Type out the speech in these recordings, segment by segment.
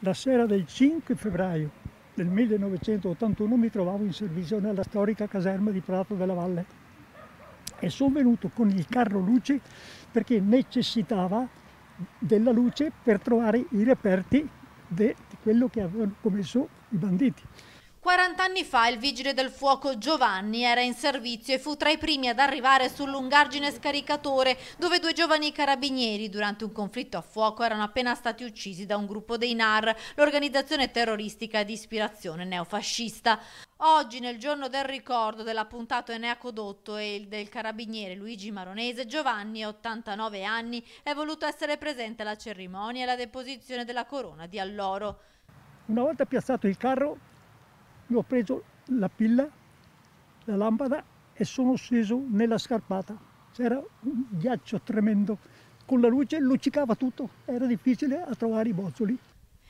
La sera del 5 febbraio del 1981 mi trovavo in servizio nella storica caserma di Prato della Valle e sono venuto con il carro luce perché necessitava della luce per trovare i reperti di quello che avevano commesso i banditi. 40 anni fa il vigile del fuoco Giovanni era in servizio e fu tra i primi ad arrivare sul lungargine scaricatore dove due giovani carabinieri durante un conflitto a fuoco erano appena stati uccisi da un gruppo dei NAR, l'organizzazione terroristica di ispirazione neofascista. Oggi, nel giorno del ricordo dell'appuntato Enea Codotto e del carabiniere Luigi Maronese, Giovanni, 89 anni, è voluto essere presente alla cerimonia e alla deposizione della corona di alloro. Una volta piazzato il carro io ho preso la pilla, la lampada e sono sceso nella scarpata. C'era un ghiaccio tremendo, con la luce luccicava tutto, era difficile a trovare i bozzoli.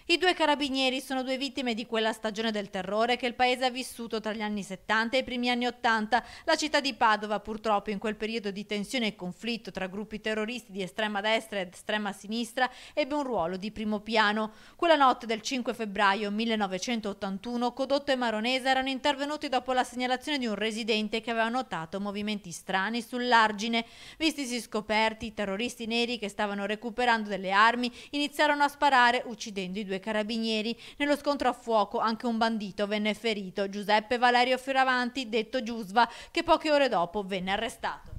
I due carabinieri sono due vittime di quella stagione del terrore che il paese ha vissuto tra gli anni 70 e i primi anni 80. La città di Padova purtroppo in quel periodo di tensione e conflitto tra gruppi terroristi di estrema destra ed estrema sinistra ebbe un ruolo di primo piano. Quella notte del 5 febbraio 1981 Codotto e Maronese erano intervenuti dopo la segnalazione di un residente che aveva notato movimenti strani sull'argine. Vistisi scoperti, i terroristi neri che stavano recuperando delle armi iniziarono a sparare uccidendo i due due carabinieri. Nello scontro a fuoco anche un bandito venne ferito, Giuseppe Valerio Fioravanti, detto Giusva, che poche ore dopo venne arrestato.